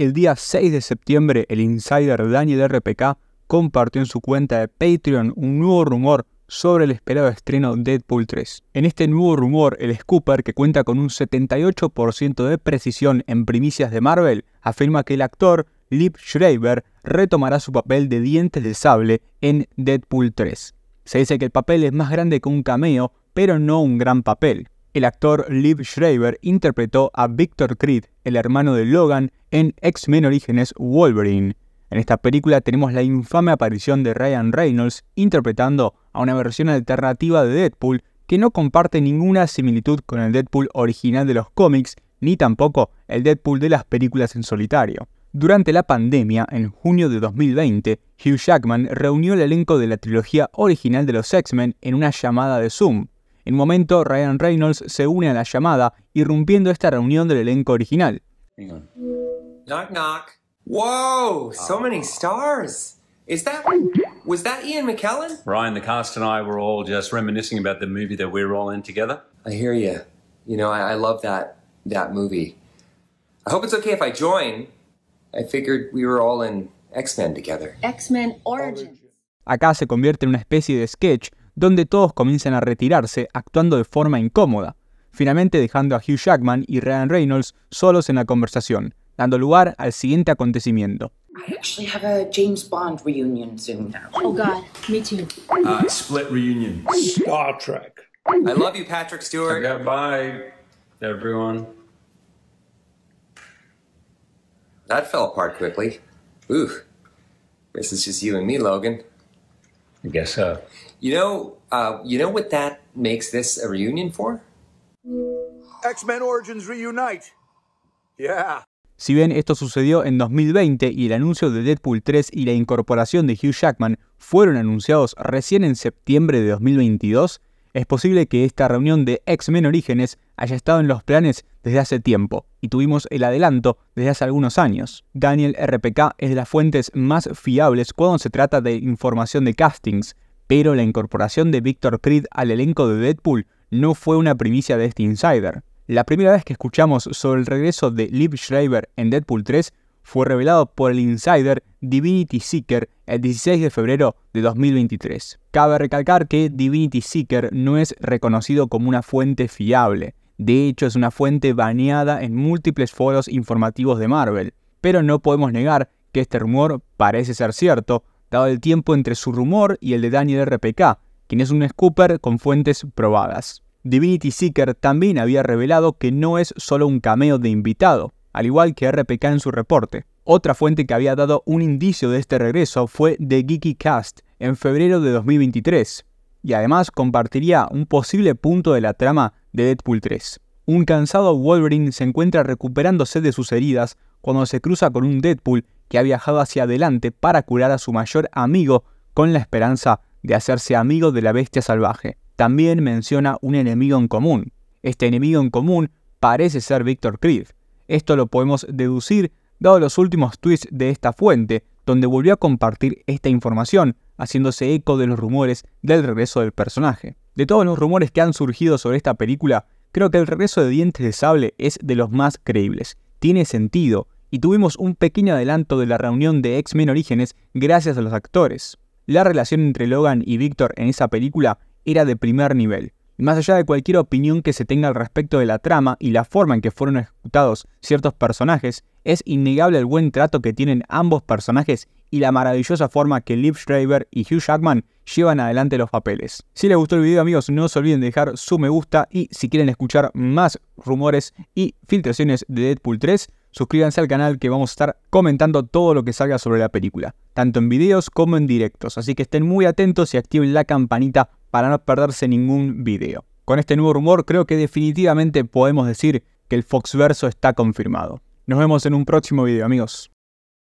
El día 6 de septiembre, el insider Daniel RPK compartió en su cuenta de Patreon un nuevo rumor sobre el esperado estreno Deadpool 3. En este nuevo rumor, el Scooper, que cuenta con un 78% de precisión en primicias de Marvel, afirma que el actor Lip Schreiber retomará su papel de dientes de sable en Deadpool 3. Se dice que el papel es más grande que un cameo, pero no un gran papel. El actor Liv Schreiber interpretó a Victor Creed, el hermano de Logan, en X-Men Orígenes Wolverine. En esta película tenemos la infame aparición de Ryan Reynolds interpretando a una versión alternativa de Deadpool que no comparte ninguna similitud con el Deadpool original de los cómics ni tampoco el Deadpool de las películas en solitario. Durante la pandemia, en junio de 2020, Hugh Jackman reunió el elenco de la trilogía original de los X-Men en una llamada de Zoom. En un momento, Ryan Reynolds se une a la llamada, irrumpiendo esta reunión del elenco original. Knock, Wow, so many stars. Is that was that Ian McKellen? Ryan, the cast and I were all just reminiscing about the movie that we were all in together. I hear you. You know, I, I love that that movie. I hope it's okay if I join. I figured we were all in X-Men together. X-Men Origins. Acá se convierte en una especie de sketch donde todos comienzan a retirarse actuando de forma incómoda, finalmente dejando a Hugh Jackman y Ryan Reynolds solos en la conversación, dando lugar al siguiente acontecimiento. I actually have a James Bond reunion soon Oh god, me too. Uh, split reunion. Star Trek. I love you, Patrick Stewart. Okay, bye, everyone. That fell apart quickly. Ooh, this is just you and me, Logan. I guess so. You know, uh, you know what that makes this a reunion for? X-Men Origins Yeah. Si bien esto sucedió en 2020 y el anuncio de Deadpool 3 y la incorporación de Hugh Jackman fueron anunciados recién en septiembre de 2022, es posible que esta reunión de X-Men Orígenes haya estado en los planes desde hace tiempo y tuvimos el adelanto desde hace algunos años. Daniel RPK es de las fuentes más fiables cuando se trata de información de castings, pero la incorporación de Victor Creed al elenco de Deadpool no fue una primicia de este insider. La primera vez que escuchamos sobre el regreso de Liv Schreiber en Deadpool 3 fue revelado por el insider Divinity Seeker el 16 de febrero de 2023. Cabe recalcar que Divinity Seeker no es reconocido como una fuente fiable, de hecho, es una fuente baneada en múltiples foros informativos de Marvel. Pero no podemos negar que este rumor parece ser cierto, dado el tiempo entre su rumor y el de Daniel RPK, quien es un scooper con fuentes probadas. Divinity Seeker también había revelado que no es solo un cameo de invitado, al igual que RPK en su reporte. Otra fuente que había dado un indicio de este regreso fue The Geeky Cast en febrero de 2023, y además compartiría un posible punto de la trama de Deadpool 3. Un cansado Wolverine se encuentra recuperándose de sus heridas cuando se cruza con un Deadpool que ha viajado hacia adelante para curar a su mayor amigo con la esperanza de hacerse amigo de la bestia salvaje. También menciona un enemigo en común. Este enemigo en común parece ser Victor Creed. Esto lo podemos deducir dado los últimos tweets de esta fuente, donde volvió a compartir esta información, haciéndose eco de los rumores del regreso del personaje. De todos los rumores que han surgido sobre esta película, creo que el regreso de Dientes de Sable es de los más creíbles. Tiene sentido, y tuvimos un pequeño adelanto de la reunión de X-Men Orígenes gracias a los actores. La relación entre Logan y Víctor en esa película era de primer nivel. más allá de cualquier opinión que se tenga al respecto de la trama y la forma en que fueron ejecutados ciertos personajes, es innegable el buen trato que tienen ambos personajes y la maravillosa forma que Liv Schreiber y Hugh Jackman llevan adelante los papeles. Si les gustó el video amigos no se olviden de dejar su me gusta y si quieren escuchar más rumores y filtraciones de Deadpool 3, suscríbanse al canal que vamos a estar comentando todo lo que salga sobre la película, tanto en videos como en directos, así que estén muy atentos y activen la campanita para no perderse ningún video. Con este nuevo rumor creo que definitivamente podemos decir que el Foxverso está confirmado. Nos vemos en un próximo video amigos.